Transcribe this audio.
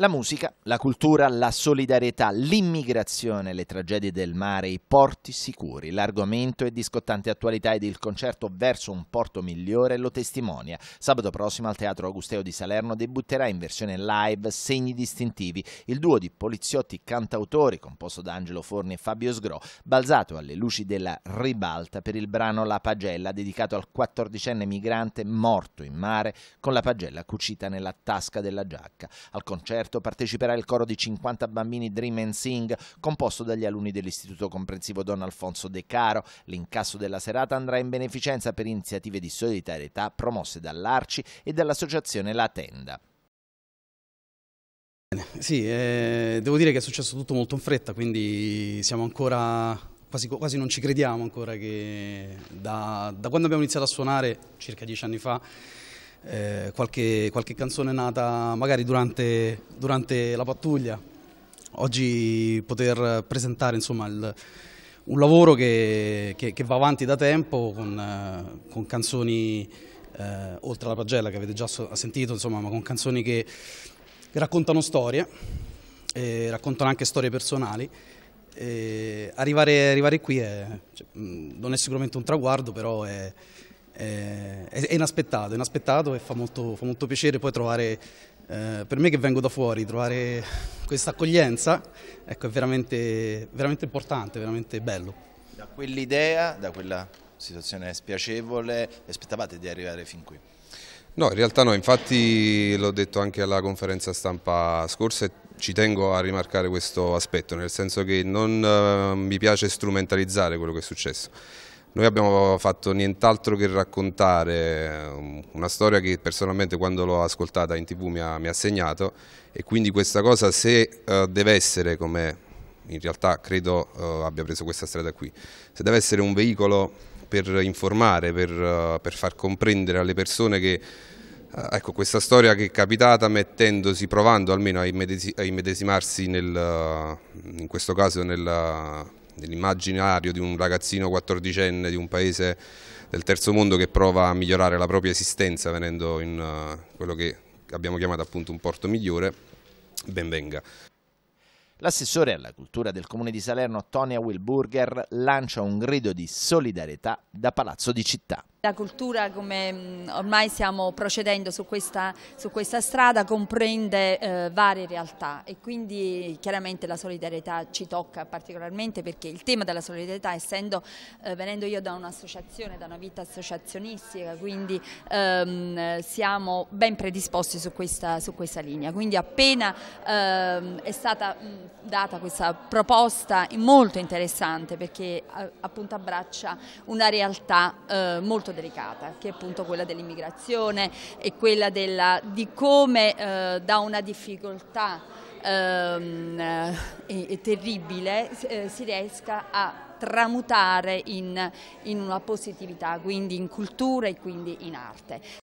La musica, la cultura, la solidarietà, l'immigrazione, le tragedie del mare, i porti sicuri. L'argomento è di scottante attualità ed il concerto verso un porto migliore lo testimonia. Sabato prossimo al Teatro Augusteo di Salerno debutterà in versione live Segni distintivi, il duo di poliziotti cantautori composto da Angelo Forni e Fabio Sgro, balzato alle luci della ribalta per il brano La pagella dedicato al quattordicenne migrante morto in mare con la pagella cucita nella tasca della giacca. Al concerto concerto parteciperà il coro di 50 bambini Dream and Sing, composto dagli alunni dell'Istituto Comprensivo Don Alfonso De Caro. L'incasso della serata andrà in beneficenza per iniziative di solidarietà promosse dall'Arci e dall'associazione La Tenda. Sì, eh, devo dire che è successo tutto molto in fretta, quindi siamo ancora, quasi, quasi non ci crediamo ancora che da, da quando abbiamo iniziato a suonare, circa dieci anni fa, eh, qualche, qualche, canzone nata magari durante, durante, la pattuglia. Oggi poter presentare insomma, il, un lavoro che, che, che, va avanti da tempo con, eh, con canzoni eh, oltre alla pagella che avete già sentito, insomma, ma con canzoni che, che raccontano storie, eh, raccontano anche storie personali Arrivare, arrivare, qui è, cioè, non è sicuramente un traguardo, però è, eh, è, inaspettato, è inaspettato e fa molto, fa molto piacere poi trovare, eh, per me che vengo da fuori, trovare questa accoglienza, ecco, è veramente, veramente importante, veramente bello. Da quell'idea, da quella situazione spiacevole, aspettavate di arrivare fin qui? No, in realtà no, infatti l'ho detto anche alla conferenza stampa scorsa e ci tengo a rimarcare questo aspetto, nel senso che non eh, mi piace strumentalizzare quello che è successo noi abbiamo fatto nient'altro che raccontare um, una storia che personalmente quando l'ho ascoltata in tv mi ha, mi ha, segnato e quindi questa cosa se uh, deve essere come in realtà credo uh, abbia preso questa strada qui, se deve essere un veicolo per informare, per, uh, per far comprendere alle persone che ecco, questa storia che è capitata mettendosi, provando almeno a immedesimarsi nel, in questo caso nella dell'immaginario di un ragazzino quattordicenne di un paese del terzo mondo che prova a migliorare la propria esistenza venendo in eh, quello che abbiamo chiamato appunto un porto migliore, benvenga. L'assessore alla cultura del comune di Salerno, Tonia Wilburger, lancia un grido di solidarietà da Palazzo di Città la cultura come mm, ormai stiamo procedendo su questa, su questa strada comprende eh, varie realtà e quindi chiaramente la solidarietà ci tocca particolarmente perché il tema della solidarietà essendo, eh, venendo io da un'associazione, da una vita associazionistica, quindi ehm, siamo ben predisposti su questa, su questa linea. Quindi appena ehm, è stata mh, mm, data questa proposta molto interessante perché eh, appunto abbraccia una realtà eh, molto diversa delicata, che è appunto quella dell'immigrazione e quella della, di come eh, da una difficoltà ehm, eh, terribile eh, si riesca a tramutare in, in una positività, quindi in cultura e quindi in arte.